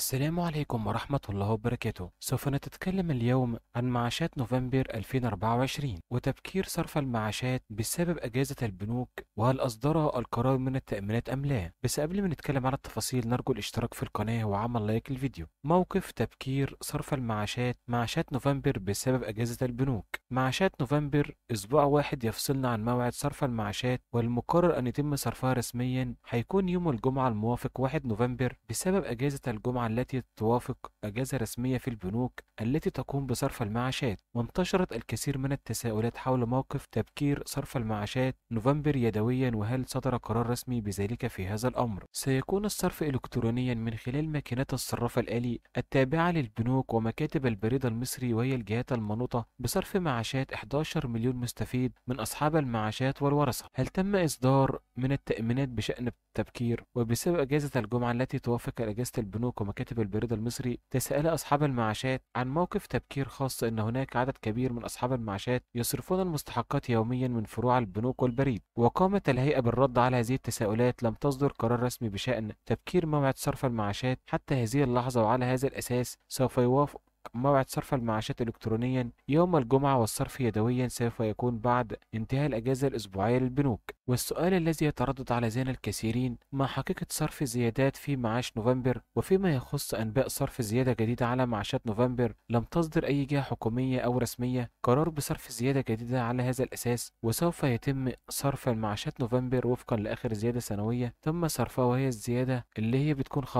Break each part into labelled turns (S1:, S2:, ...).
S1: السلام عليكم ورحمة الله وبركاته سوف نتكلم اليوم عن معاشات نوفمبر 2024 وتبكير صرف المعاشات بسبب أجازة البنوك وهل أصدر القرار من التأمينات أم لا بس قبل ما نتكلم على التفاصيل نرجو الاشتراك في القناة وعمل لايك الفيديو موقف تبكير صرف المعاشات معاشات نوفمبر بسبب أجازة البنوك معاشات نوفمبر أسبوع واحد يفصلنا عن موعد صرف المعاشات والمقرر أن يتم صرفها رسميا هيكون يوم الجمعة الموافق 1 نوفمبر بسبب أجازة الجمعة التي توافق أجازة رسمية في البنوك التي تقوم بصرف المعاشات وانتشرت الكثير من التساؤلات حول موقف تبكير صرف المعاشات نوفمبر يدويا وهل صدر قرار رسمي بذلك في هذا الأمر سيكون الصرف إلكترونيا من خلال ماكينات الصراف الآلي التابعة للبنوك ومكاتب البريد المصري وهي الجهات المنوطة بصرف معاشات 11 مليون مستفيد من أصحاب المعاشات والورثة هل تم إصدار من التأمينات بشأن التبكير وبسبب أجازة الجمعة التي توافق أجازة البنوك ومكاتب كاتب البريد المصري تسأل أصحاب المعاشات عن موقف تبكير خاص أن هناك عدد كبير من أصحاب المعاشات يصرفون المستحقات يوميا من فروع البنوك والبريد وقامت الهيئة بالرد على هذه التساؤلات لم تصدر قرار رسمي بشأن تبكير موعد صرف المعاشات حتى هذه اللحظة وعلى هذا الأساس سوف يوافق موعد صرف المعاشات إلكترونيا يوم الجمعة والصرف يدويا سوف يكون بعد انتهاء الأجازة الأسبوعية للبنوك والسؤال الذي يتردد على ذهن الكثيرين ما حقيقة صرف الزيادات في معاش نوفمبر وفيما يخص أنباء صرف زيادة جديدة على معاشات نوفمبر لم تصدر أي جهة حكومية أو رسمية قرار بصرف زيادة جديدة على هذا الأساس وسوف يتم صرف المعاشات نوفمبر وفقا لآخر زيادة سنوية تم صرفها وهي الزيادة اللي هي بتكون 15%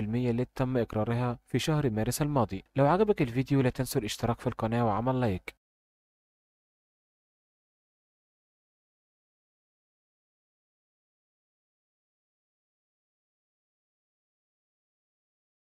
S1: اللي تم إقرارها في شهر مارس الماضي لو عجبك الفيديو لا تنسوا الاشتراك في القناة وعمل لايك